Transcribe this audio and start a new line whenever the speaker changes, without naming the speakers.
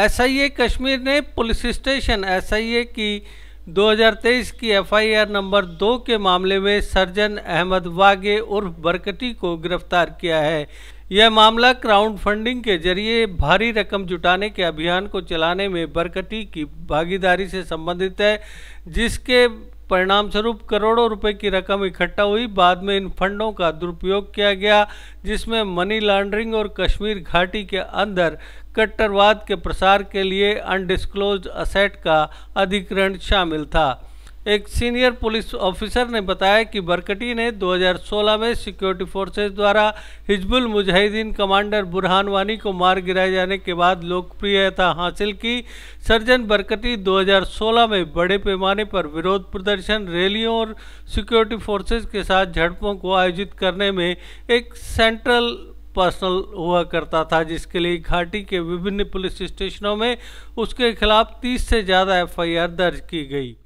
SIA Kashmir ने police station SIA की 2023 की एफआईआर नंबर दो के मामले में सर्जन अहमद वागे उर्फ बरकटी को गिरफ्तार किया है यह मामला क्राउड फंडिंग के जरिए भारी रकम जुटाने के अभियान को चलाने में बरकटी की भागीदारी से संबंधित है जिसके परिणाम स्वरूप करोड़ों रुपए की रकम इकट्ठा हुई बाद में इन फंडों का दुरुपयोग किया गया जिसमें मनी लॉन्ड्रिंग और कश्मीर घाटी के अंदर कट्टरवाद के प्रसार के लिए अनडिस्क्लोज असेट का अधिकरण शामिल था एक सीनियर पुलिस ऑफिसर ने बताया कि बरकटी ने 2016 में सिक्योरिटी फोर्सेज द्वारा हिजबुल मुजाहिदीन कमांडर बुरहान वानी को मार गिराए जाने के बाद लोकप्रियता हासिल की सर्जन बरकटी 2016 में बड़े पैमाने पर विरोध प्रदर्शन रैलियों और सिक्योरिटी फोर्सेज के साथ झड़पों को आयोजित करने में एक सेंट्रल पर्सनल हुआ करता था जिसके लिए घाटी के विभिन्न पुलिस स्टेशनों में उसके खिलाफ तीस से ज़्यादा एफ दर्ज की गई